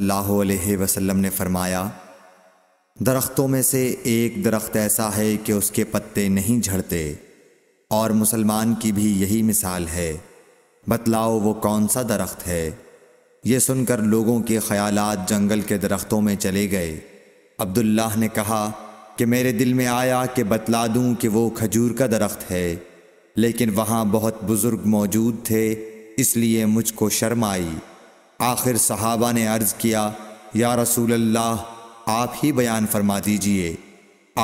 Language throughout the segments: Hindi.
सल्लल्लाहु वसल्लम ने फरमाया दरख्तों में से एक दरख्त ऐसा है कि उसके पत्ते नहीं झड़ते और मुसलमान की भी यही मिसाल है बतलाओ वो कौन सा दरख्त है ये सुनकर लोगों के ख्याल जंगल के दरख्तों में चले गए अब्दुल्लाह ने कहा कि मेरे दिल में आया कि बतला दूं कि वो खजूर का दरख्त है लेकिन वहाँ बहुत बुज़ुर्ग मौजूद थे इसलिए मुझको शर्म आई आखिर सहाबा ने अर्ज़ किया या रसूल अल्लाह आप ही बयान फरमा दीजिए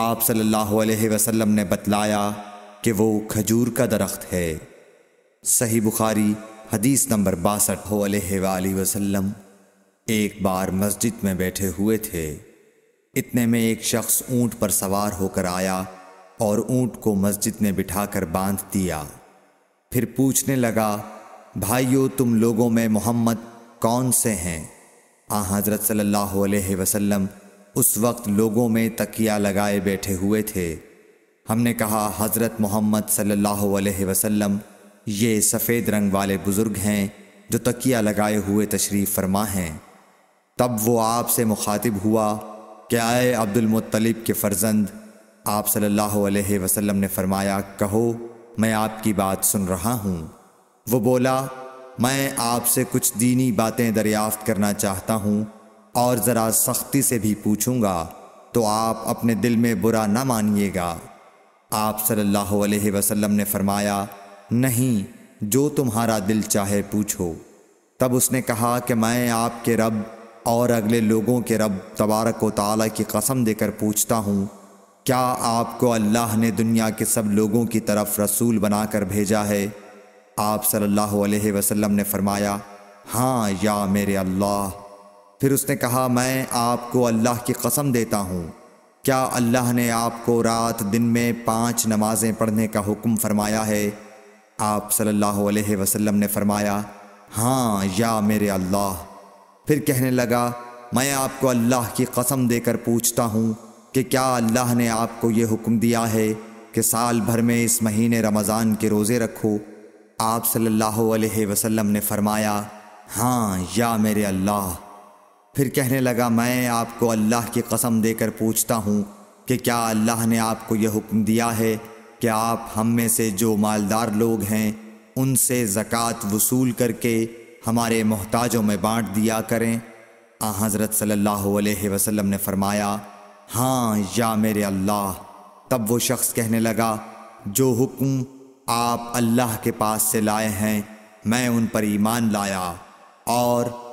आप सल्लल्लाहु अलैहि वसल्लम ने बतलाया कि वो खजूर का दरख्त है सही बुखारी हदीस नंबर बासठ हो वसल्लम एक बार मस्जिद में बैठे हुए थे इतने में एक शख्स ऊंट पर सवार होकर आया और ऊंट को मस्जिद में बिठाकर बांध दिया फिर पूछने लगा भाइयों तुम लोगों में मोहम्मद कौन से हैं आ हज़रत सल्लल्लाहु अलैहि वसल्लम उस वक्त लोगों में तकिया लगाए बैठे हुए थे हमने कहा हज़रत मोहम्मद सल्लल्लाहु अलैहि वसल्लम ये सफ़ेद रंग वाले बुज़ुर्ग हैं जो तकिया लगाए हुए तशरीफ़ फरमा हैं तब वो आपसे मुखातिब हुआ कि आए अब्दुलमतलब के फ़र्जंद आप सल्लल्लाहु अलैहि वसल्लम ने फरमाया कहो मैं आपकी बात सुन रहा हूँ वो बोला मैं आपसे कुछ दीनी बातें दरियाफ्त करना चाहता हूँ और ज़रा सख्ती से भी पूछूंगा तो आप अपने दिल में बुरा ना मानिएगा आप सल्लल्लाहु अलैहि वसल्लम ने फरमाया नहीं जो तुम्हारा दिल चाहे पूछो तब उसने कहा कि मैं आपके रब और अगले लोगों के रब तबारक व ताली की कसम देकर पूछता हूँ क्या आपको अल्लाह ने दुनिया के सब लोगों की तरफ रसूल बनाकर भेजा है आप सल्लल्लाहु अलैहि वसल्लम ने फरमाया हाँ या मेरे अल्लाह फिर उसने कहा मैं आपको अल्लाह की कसम देता हूँ क्या अल्लाह ने आपको रात दिन में पांच नमाजें पढ़ने का हुक्म फरमाया है आप सल्लल्लाहु अलैहि वसल्लम ने फरमाया हाँ या मेरे अल्लाह फिर कहने लगा मैं आपको अल्लाह की कसम देकर पूछता हूँ कि क्या अल्लाह ने आपको ये हुक्म दिया है कि साल भर में इस महीने रमज़ान के रोज़े रखो आप सल्लल्लाहु अलैहि वसल्लम ने फरमाया हाँ या मेरे अल्लाह फिर कहने लगा मैं आपको अल्लाह की कसम देकर पूछता हूँ कि क्या अल्लाह ने आपको यह हुक्म दिया है कि आप हम में से जो मालदार लोग हैं उनसे ज़क़़त वसूल करके हमारे मोहताजों में बांट दिया करें आ हज़रत सल्लल्लाहु अलैहि वसल्लम ने फरमाया हाँ या मेरे अल्लाह तब वो शख्स कहने लगा जो हुक्म आप अल्लाह के पास से लाए हैं मैं उन पर ईमान लाया और